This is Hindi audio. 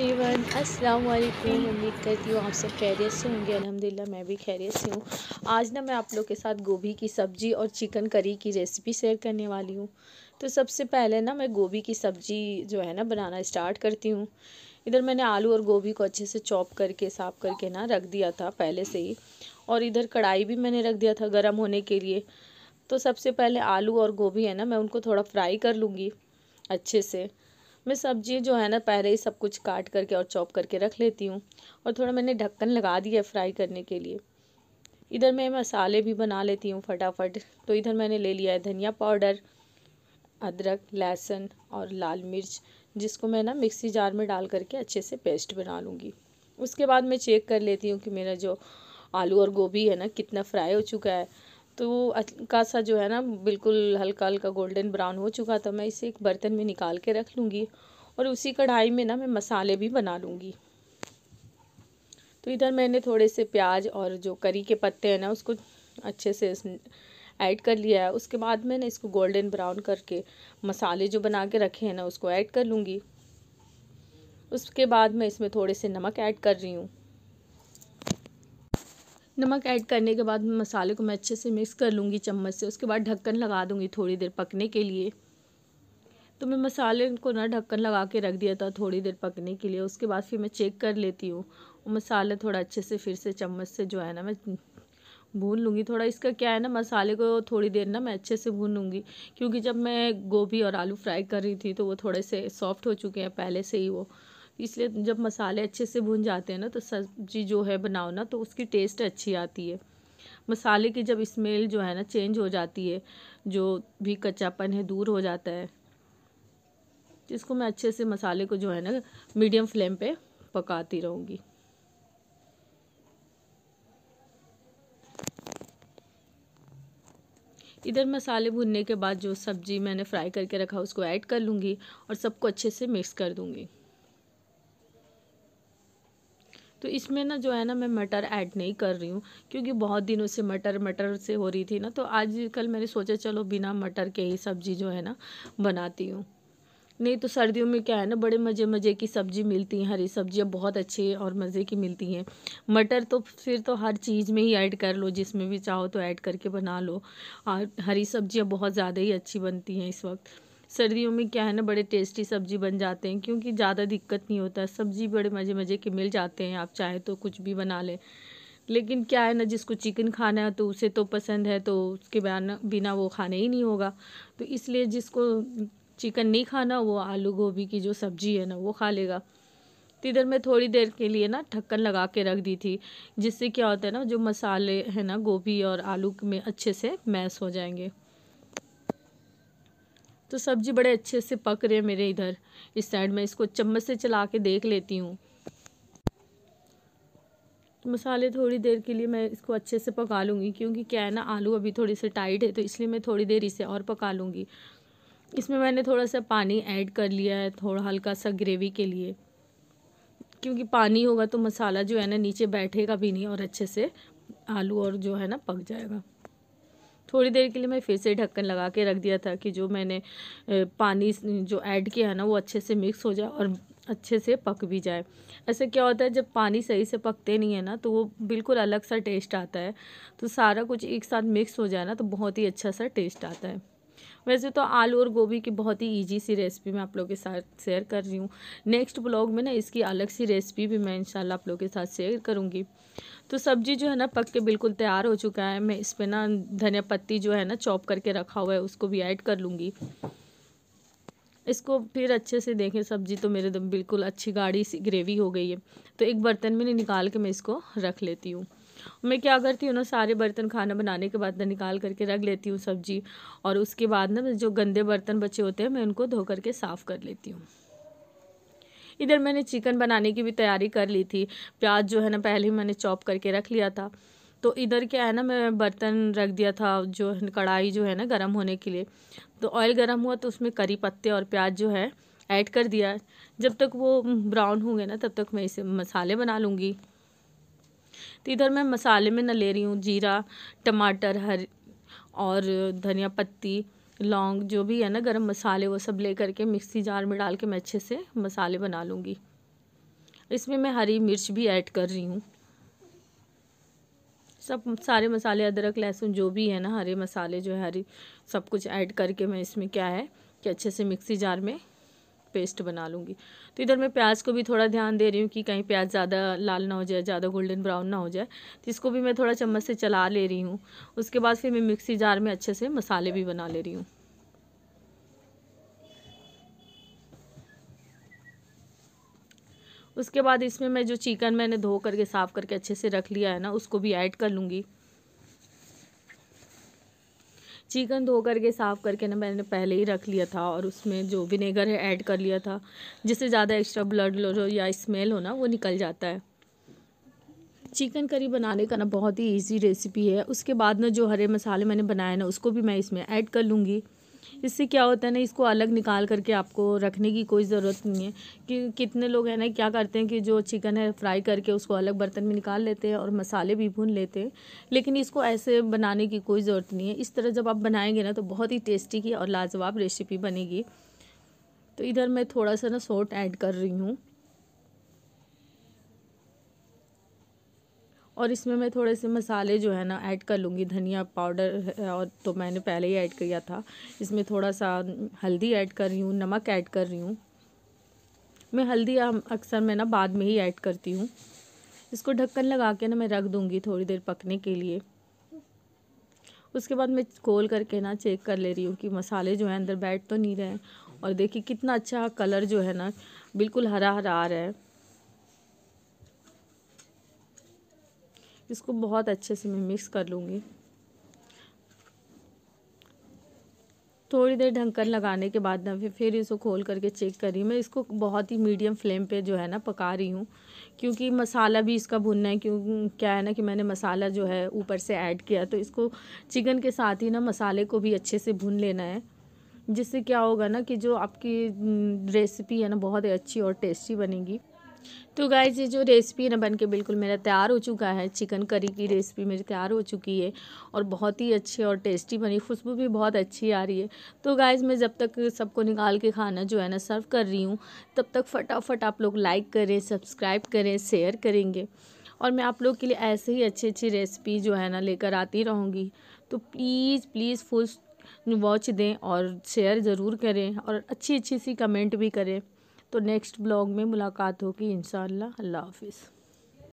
एवरीवन अस्सलाम वालेकुम उम्मीद करती हूँ आप सब खैरियत से होंगे अल्हम्दुलिल्लाह मैं भी खैरियत से हूँ आज ना मैं आप लोग के साथ गोभी की सब्ज़ी और चिकन करी की रेसिपी शेयर करने वाली हूँ तो सबसे पहले ना मैं गोभी की सब्ज़ी जो है ना बनाना स्टार्ट करती हूँ इधर मैंने आलू और गोभी को अच्छे से चॉप करके साफ़ करके ना रख दिया था पहले से ही और इधर कढ़ाई भी मैंने रख दिया था गर्म होने के लिए तो सबसे पहले आलू और गोभी है ना मैं उनको थोड़ा फ्राई कर लूँगी अच्छे से मैं सब्जी जो है ना पहले ही सब कुछ काट करके और चॉप करके रख लेती हूँ और थोड़ा मैंने ढक्कन लगा दिया फ्राई करने के लिए इधर मैं मसाले भी बना लेती हूँ फटाफट तो इधर मैंने ले लिया है धनिया पाउडर अदरक लहसुन और लाल मिर्च जिसको मैं ना मिक्सी जार में डाल करके अच्छे से पेस्ट बना लूँगी उसके बाद मैं चेक कर लेती हूँ कि मेरा जो आलू और गोभी है ना कितना फ्राई हो चुका है तो वो का सा जो है ना बिल्कुल हल्का हल्का गोल्डन ब्राउन हो चुका था मैं इसे एक बर्तन में निकाल के रख लूँगी और उसी कढ़ाई में ना मैं मसाले भी बना लूँगी तो इधर मैंने थोड़े से प्याज और जो करी के पत्ते हैं ना उसको अच्छे से ऐड कर लिया है उसके बाद मैंने इसको गोल्डन ब्राउन करके मसाले जो बना के रखे हैं ना उसको ऐड कर लूँगी उसके बाद मैं इसमें थोड़े से नमक ऐड कर रही हूँ नमक ऐड करने के बाद मसाले को मैं अच्छे से मिक्स कर लूँगी चम्मच से उसके बाद ढक्कन लगा दूँगी थोड़ी देर पकने के लिए तो मैं मसाले को ना ढक्कन लगा के रख दिया था थोड़ी देर पकने के लिए उसके बाद फिर मैं चेक कर लेती हूँ मसाला थोड़ा अच्छे से फिर से चम्मच से जो है ना मैं भून लूँगी थोड़ा इसका क्या है ना मसाले को थोड़ी देर ना मैं अच्छे से भून लूँगी क्योंकि जब मैं गोभी और आलू फ्राई कर रही थी तो वो थोड़े से सॉफ्ट हो चुके हैं पहले से ही वो इसलिए जब मसाले अच्छे से भुन जाते हैं ना तो सब्जी जो है बनाओ ना तो उसकी टेस्ट अच्छी आती है मसाले की जब स्मेल जो है ना चेंज हो जाती है जो भी कच्चापन है दूर हो जाता है इसको मैं अच्छे से मसाले को जो है ना मीडियम फ्लेम पे पकाती रहूँगी इधर मसाले भुनने के बाद जो सब्ज़ी मैंने फ्राई करके रखा उसको ऐड कर लूँगी और सबको अच्छे से मिक्स कर दूँगी तो इसमें ना जो है ना मैं मटर ऐड नहीं कर रही हूँ क्योंकि बहुत दिनों से मटर मटर से हो रही थी ना तो आज कल मैंने सोचा चलो बिना मटर के ही सब्ज़ी जो है ना बनाती हूँ नहीं तो सर्दियों में क्या है ना बड़े मज़े मज़े की सब्ज़ी मिलती हैं हरी सब्जियाँ बहुत अच्छी और मज़े की मिलती हैं मटर तो फिर तो हर चीज़ में ही ऐड कर लो जिसमें भी चाहो तो ऐड करके बना लो और हरी सब्जियाँ बहुत ज़्यादा ही अच्छी बनती हैं इस वक्त सर्दियों में क्या है ना बड़े टेस्टी सब्ज़ी बन जाते हैं क्योंकि ज़्यादा दिक्कत नहीं होता सब्ज़ी बड़े मज़े मज़े के मिल जाते हैं आप चाहे तो कुछ भी बना लें लेकिन क्या है ना जिसको चिकन खाना है तो उसे तो पसंद है तो उसके बिना वो खाने ही नहीं होगा तो इसलिए जिसको चिकन नहीं खाना वो आलू गोभी की जो सब्ज़ी है ना वो खा लेगा तो इधर मैं थोड़ी देर के लिए ना ढक्कन लगा के रख दी थी जिससे क्या होता है ना जो मसाले हैं ना गोभी और आलू में अच्छे से मैश हो जाएंगे तो सब्जी बड़े अच्छे से पक रहे हैं मेरे इधर इस साइड में इसको चम्मच से चला के देख लेती हूँ तो मसाले थोड़ी देर के लिए मैं इसको अच्छे से पका लूँगी क्योंकि क्या है ना आलू अभी थोड़े से टाइट है तो इसलिए मैं थोड़ी देर इसे और पका लूँगी इसमें मैंने थोड़ा सा पानी ऐड कर लिया है थोड़ा हल्का सा ग्रेवी के लिए क्योंकि पानी होगा तो मसाला जो है ना नीचे बैठेगा भी नहीं और अच्छे से आलू और जो है ना पक जाएगा थोड़ी देर के लिए मैं फिर से ढक्कन लगा के रख दिया था कि जो मैंने पानी जो ऐड किया है ना वो अच्छे से मिक्स हो जाए और अच्छे से पक भी जाए ऐसे क्या होता है जब पानी सही से पकते नहीं है ना तो वो बिल्कुल अलग सा टेस्ट आता है तो सारा कुछ एक साथ मिक्स हो जाए ना तो बहुत ही अच्छा सा टेस्ट आता है वैसे तो आलू और गोभी की बहुत ही ईजी सी रेसिपी मैं आप लोग के साथ शेयर कर रही हूँ नेक्स्ट ब्लॉग में ना इसकी अलग सी रेसिपी भी मैं इंशाल्लाह आप लोगों के साथ शेयर करूँगी तो सब्जी जो है ना पक के बिल्कुल तैयार हो चुका है मैं इस पर ना धनिया पत्ती जो है ना चॉप करके रखा हुआ है उसको भी ऐड कर लूँगी इसको फिर अच्छे से देखें सब्जी तो मेरे दम बिल्कुल अच्छी गाढ़ी सी ग्रेवी हो गई है तो एक बर्तन में निकाल के मैं इसको रख लेती हूँ मैं क्या करती हूँ ना सारे बर्तन खाना बनाने के बाद ना निकाल करके रख लेती हूँ सब्जी और उसके बाद ना जो गंदे बर्तन बचे होते हैं मैं उनको धो करके साफ़ कर लेती हूँ इधर मैंने चिकन बनाने की भी तैयारी कर ली थी प्याज जो है ना पहले ही मैंने चॉप करके रख लिया था तो इधर क्या है ना मैं बर्तन रख दिया था जो कढ़ाई जो है ना गर्म होने के लिए तो ऑयल गर्म हुआ तो उसमें करी पत्ते और प्याज जो है ऐड कर दिया जब तक वो ब्राउन होंगे ना तब तक मैं इसे मसाले बना लूँगी तो इधर मैं मसाले में न ले रही हूँ जीरा टमाटर हर और धनिया पत्ती लौंग जो भी है ना गरम मसाले वो सब ले करके मिक्सी जार में डाल के मैं अच्छे से मसाले बना लूँगी इसमें मैं हरी मिर्च भी ऐड कर रही हूँ सब सारे मसाले अदरक लहसुन जो भी है ना हरे मसाले जो है हरी सब कुछ ऐड करके मैं इसमें क्या है कि अच्छे से मिक्सी जार में पेस्ट बना लूँगी तो इधर मैं प्याज को भी थोड़ा ध्यान दे रही हूँ कि कहीं प्याज ज़्यादा लाल ना हो जाए ज़्यादा गोल्डन ब्राउन ना हो जाए तो इसको भी मैं थोड़ा चम्मच से चला ले रही हूँ उसके बाद फिर मैं मिक्सी जार में अच्छे से मसाले भी बना ले रही हूँ उसके बाद इसमें मैं जो चिकन मैंने धो करके साफ़ करके अच्छे से रख लिया है ना उसको भी ऐड कर लूँगी चिकन धो कर के साफ़ करके ना मैंने पहले ही रख लिया था और उसमें जो विनेगर है ऐड कर लिया था जिससे ज़्यादा एक्स्ट्रा ब्लड लो या स्मेल हो ना वो निकल जाता है चिकन करी बनाने का ना बहुत ही इजी रेसिपी है उसके बाद ना जो हरे मसाले मैंने बनाए ना उसको भी मैं इसमें ऐड कर लूँगी इससे क्या होता है ना इसको अलग निकाल करके आपको रखने की कोई ज़रूरत नहीं है कि कितने लोग हैं ना क्या करते हैं कि जो चिकन है फ्राई करके उसको अलग बर्तन में निकाल लेते हैं और मसाले भी भून लेते हैं लेकिन इसको ऐसे बनाने की कोई ज़रूरत नहीं है इस तरह जब आप बनाएंगे ना तो बहुत ही टेस्टी की और लाजवाब रेसिपी बनेगी तो इधर मैं थोड़ा सा ना सॉल्ट ऐड कर रही हूँ और इसमें मैं थोड़े से मसाले जो है ना ऐड कर लूँगी धनिया पाउडर और तो मैंने पहले ही ऐड किया था इसमें थोड़ा सा हल्दी ऐड कर रही हूँ नमक ऐड कर रही हूँ मैं हल्दी अक्सर मैं ना बाद में ही ऐड करती हूँ इसको ढक्कन लगा के ना मैं रख दूँगी थोड़ी देर पकने के लिए उसके बाद मैं खोल करके ना चेक कर ले रही हूँ कि मसाले जो है अंदर बैठ तो नहीं रहे और देखिए कितना अच्छा कलर जो है ना बिल्कुल हरा हरा आ रहा है इसको बहुत अच्छे से मैं मिक्स कर लूँगी थोड़ी देर ढंकन लगाने के बाद ना फिर फिर इसको खोल करके चेक कर रही हूँ मैं इसको बहुत ही मीडियम फ्लेम पे जो है ना पका रही हूँ क्योंकि मसाला भी इसका भुनना है क्यों क्या है ना कि मैंने मसाला जो है ऊपर से ऐड किया तो इसको चिकन के साथ ही ना मसाले को भी अच्छे से भुन लेना है जिससे क्या होगा ना कि जो आपकी रेसिपी हम्म, है ना बहुत ही अच्छी और टेस्टी बनेगी तो गाइज ये जो रेसिपी ना बन के बिल्कुल मेरा तैयार हो चुका है चिकन करी की रेसिपी मेरी तैयार हो चुकी है और बहुत ही अच्छी और टेस्टी बनी खुशबू भी बहुत अच्छी आ रही है तो गाइज मैं जब तक सबको निकाल के खाना जो है ना सर्व कर रही हूँ तब तक फटाफट आप लोग लाइक करें सब्सक्राइब करें शेयर करेंगे और मैं आप लोग के लिए ऐसे ही अच्छी अच्छी रेसिपी जो है ना लेकर आती रहूँगी तो प्लीज़ प्लीज़ फुल वॉच दें और शेयर ज़रूर करें और अच्छी अच्छी सी कमेंट भी करें तो नेक्स्ट ब्लॉग में मुलाकात होगी इन अल्लाह हाफिज़